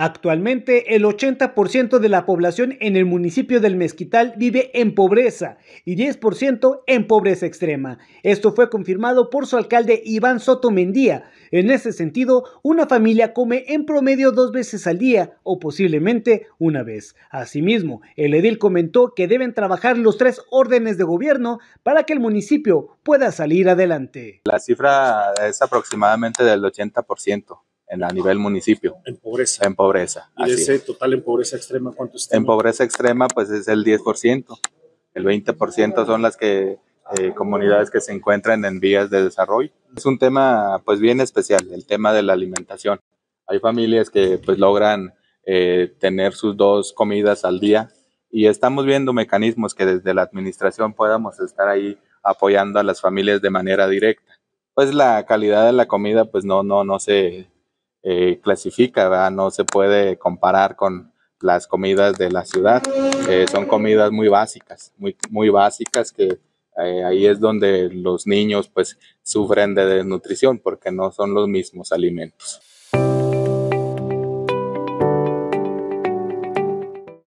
Actualmente el 80% de la población en el municipio del Mezquital vive en pobreza y 10% en pobreza extrema. Esto fue confirmado por su alcalde Iván Soto Mendía. En ese sentido, una familia come en promedio dos veces al día o posiblemente una vez. Asimismo, el edil comentó que deben trabajar los tres órdenes de gobierno para que el municipio pueda salir adelante. La cifra es aproximadamente del 80% en, a nivel municipio. En pobreza. En pobreza. ¿Y así ese total en pobreza extrema cuánto está? En pobreza extrema pues es el 10%. El 20% son las que eh, comunidades que se encuentran en vías de desarrollo. Es un tema pues bien especial, el tema de la alimentación. Hay familias que pues logran eh, tener sus dos comidas al día y estamos viendo mecanismos que desde la administración podamos estar ahí apoyando a las familias de manera directa. Pues la calidad de la comida pues no, no, no se eh, clasifica, no se puede comparar con las comidas de la ciudad. Eh, son comidas muy básicas, muy, muy básicas que eh, ahí es donde los niños pues sufren de desnutrición porque no son los mismos alimentos.